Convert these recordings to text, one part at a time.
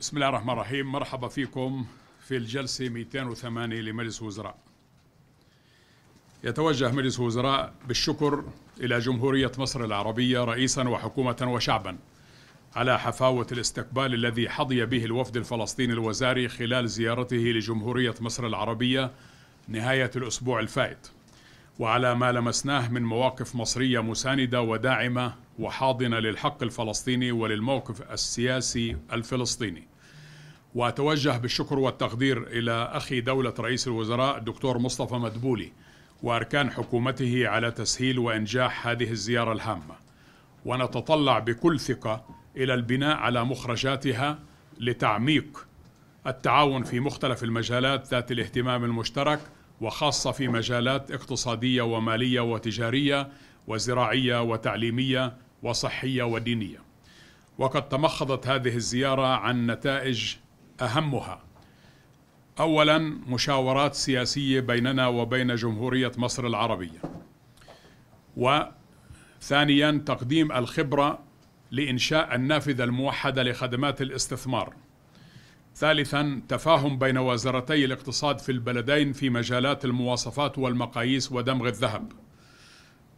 بسم الله الرحمن الرحيم مرحبا فيكم في الجلسة 208 لمجلس الوزراء يتوجه مجلس الوزراء بالشكر إلى جمهورية مصر العربية رئيسا وحكومة وشعبا على حفاوة الاستقبال الذي حظي به الوفد الفلسطيني الوزاري خلال زيارته لجمهورية مصر العربية نهاية الأسبوع الفائت وعلى ما لمسناه من مواقف مصرية مساندة وداعمة وحاضنة للحق الفلسطيني وللموقف السياسي الفلسطيني وأتوجه بالشكر والتقدير إلى أخي دولة رئيس الوزراء الدكتور مصطفى مدبولي وأركان حكومته على تسهيل وإنجاح هذه الزيارة الهامة ونتطلع بكل ثقة إلى البناء على مخرجاتها لتعميق التعاون في مختلف المجالات ذات الاهتمام المشترك وخاصة في مجالات اقتصادية ومالية وتجارية وزراعية وتعليمية وصحية ودينية وقد تمخضت هذه الزيارة عن نتائج أهمها أولا مشاورات سياسية بيننا وبين جمهورية مصر العربية وثانيا تقديم الخبرة لإنشاء النافذة الموحدة لخدمات الاستثمار ثالثا تفاهم بين وزارتي الاقتصاد في البلدين في مجالات المواصفات والمقاييس ودمغ الذهب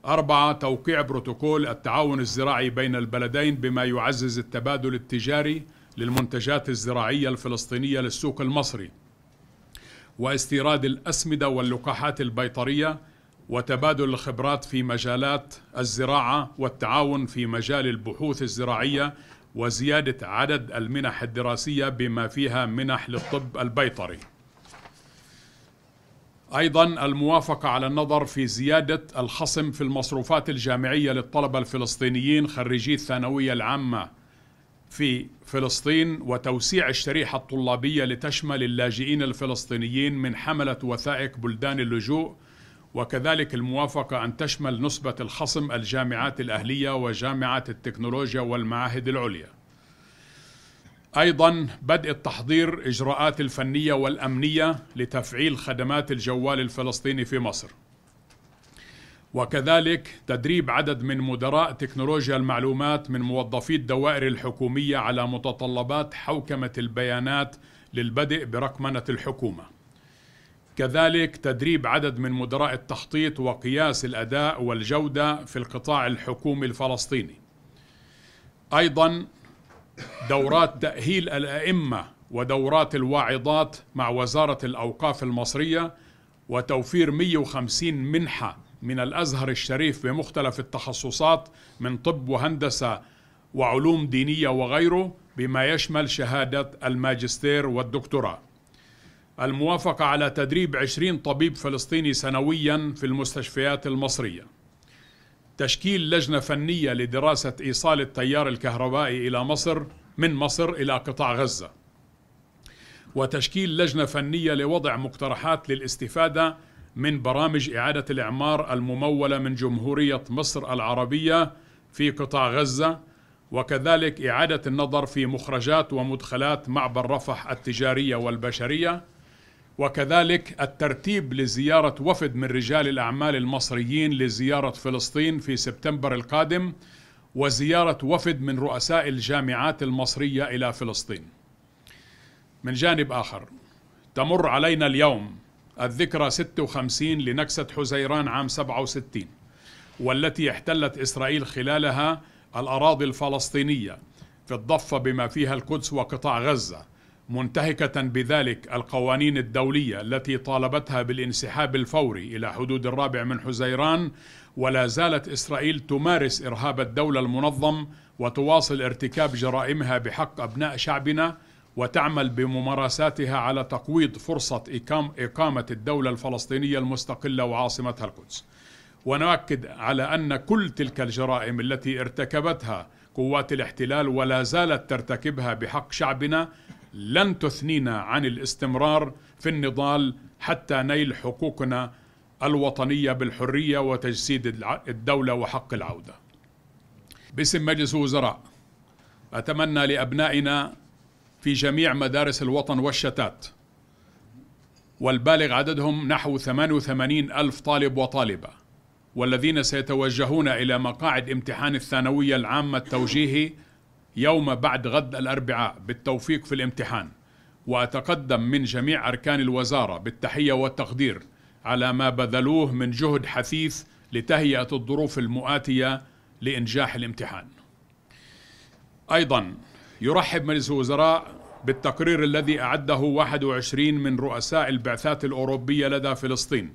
أربعة توقيع بروتوكول التعاون الزراعي بين البلدين بما يعزز التبادل التجاري للمنتجات الزراعية الفلسطينية للسوق المصري واستيراد الأسمدة واللقاحات البيطرية وتبادل الخبرات في مجالات الزراعة والتعاون في مجال البحوث الزراعية وزيادة عدد المنح الدراسية بما فيها منح للطب البيطري أيضا الموافقة على النظر في زيادة الخصم في المصروفات الجامعية للطلبة الفلسطينيين خريجي الثانوية العامة في فلسطين وتوسيع الشريحة الطلابية لتشمل اللاجئين الفلسطينيين من حملة وثائق بلدان اللجوء وكذلك الموافقة أن تشمل نسبة الخصم الجامعات الأهلية وجامعات التكنولوجيا والمعاهد العليا. أيضا بدء التحضير إجراءات الفنية والأمنية لتفعيل خدمات الجوال الفلسطيني في مصر. وكذلك تدريب عدد من مدراء تكنولوجيا المعلومات من موظفي الدوائر الحكومية على متطلبات حوكمة البيانات للبدء برقمنة الحكومة. كذلك تدريب عدد من مدراء التخطيط وقياس الأداء والجودة في القطاع الحكومي الفلسطيني. أيضا دورات تأهيل الأئمة ودورات الواعظات مع وزارة الأوقاف المصرية وتوفير 150 منحة من الازهر الشريف بمختلف التخصصات من طب وهندسه وعلوم دينيه وغيره بما يشمل شهاده الماجستير والدكتوراه. الموافقه على تدريب 20 طبيب فلسطيني سنويا في المستشفيات المصريه. تشكيل لجنه فنيه لدراسه ايصال التيار الكهربائي الى مصر من مصر الى قطاع غزه. وتشكيل لجنه فنيه لوضع مقترحات للاستفاده من برامج إعادة الإعمار الممولة من جمهورية مصر العربية في قطاع غزة وكذلك إعادة النظر في مخرجات ومدخلات معبر رفح التجارية والبشرية وكذلك الترتيب لزيارة وفد من رجال الأعمال المصريين لزيارة فلسطين في سبتمبر القادم وزيارة وفد من رؤساء الجامعات المصرية إلى فلسطين. من جانب آخر تمر علينا اليوم الذكرى 56 لنكسة حزيران عام 67 والتي احتلت إسرائيل خلالها الأراضي الفلسطينية في الضفة بما فيها القدس وقطاع غزة منتهكة بذلك القوانين الدولية التي طالبتها بالانسحاب الفوري إلى حدود الرابع من حزيران ولا زالت إسرائيل تمارس إرهاب الدولة المنظم وتواصل ارتكاب جرائمها بحق أبناء شعبنا وتعمل بممارساتها على تقويض فرصة إقامة الدولة الفلسطينية المستقلة وعاصمتها القدس ونؤكد على أن كل تلك الجرائم التي ارتكبتها قوات الاحتلال ولا زالت ترتكبها بحق شعبنا لن تثنينا عن الاستمرار في النضال حتى نيل حقوقنا الوطنية بالحرية وتجسيد الدولة وحق العودة باسم مجلس وزراء أتمنى لأبنائنا في جميع مدارس الوطن والشتات والبالغ عددهم نحو 88 ألف طالب وطالبة والذين سيتوجهون إلى مقاعد امتحان الثانوية العامة التوجيهي يوم بعد غد الأربعاء بالتوفيق في الامتحان وأتقدم من جميع أركان الوزارة بالتحية والتقدير على ما بذلوه من جهد حثيث لتهيئة الظروف المؤاتية لإنجاح الامتحان أيضاً يرحب مجلس الوزراء بالتقرير الذي أعده 21 من رؤساء البعثات الأوروبية لدى فلسطين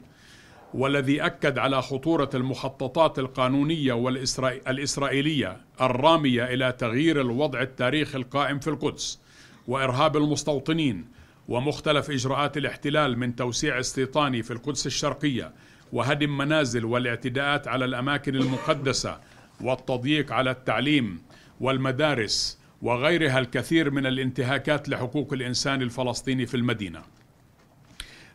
والذي أكد على خطورة المخططات القانونية والإسرائيلية الرامية إلى تغيير الوضع التاريخي القائم في القدس وإرهاب المستوطنين ومختلف إجراءات الاحتلال من توسيع استيطاني في القدس الشرقية وهدم منازل والاعتداءات على الأماكن المقدسة والتضييق على التعليم والمدارس وغيرها الكثير من الانتهاكات لحقوق الانسان الفلسطيني في المدينه.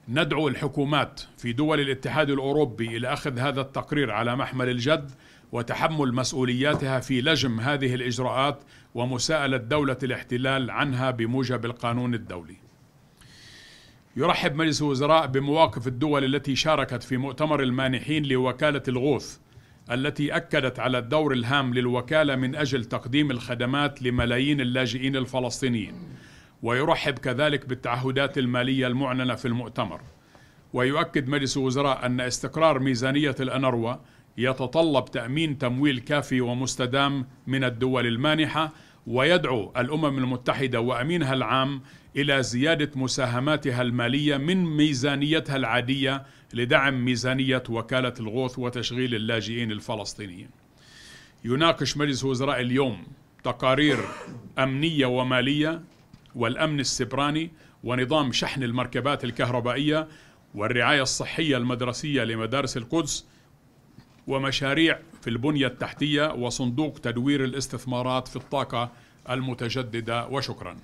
ندعو الحكومات في دول الاتحاد الاوروبي الى اخذ هذا التقرير على محمل الجد وتحمل مسؤولياتها في لجم هذه الاجراءات ومساءله دوله الاحتلال عنها بموجب القانون الدولي. يرحب مجلس الوزراء بمواقف الدول التي شاركت في مؤتمر المانحين لوكاله الغوث التي اكدت على الدور الهام للوكاله من اجل تقديم الخدمات لملايين اللاجئين الفلسطينيين ويرحب كذلك بالتعهدات الماليه المعلنه في المؤتمر ويؤكد مجلس الوزراء ان استقرار ميزانيه الانروا يتطلب تامين تمويل كافي ومستدام من الدول المانحه ويدعو الامم المتحده وامينها العام الى زياده مساهماتها الماليه من ميزانيتها العاديه لدعم ميزانيه وكاله الغوث وتشغيل اللاجئين الفلسطينيين. يناقش مجلس وزراء اليوم تقارير امنيه وماليه والامن السبراني ونظام شحن المركبات الكهربائيه والرعايه الصحيه المدرسيه لمدارس القدس ومشاريع في البنية التحتية وصندوق تدوير الاستثمارات في الطاقة المتجددة وشكراً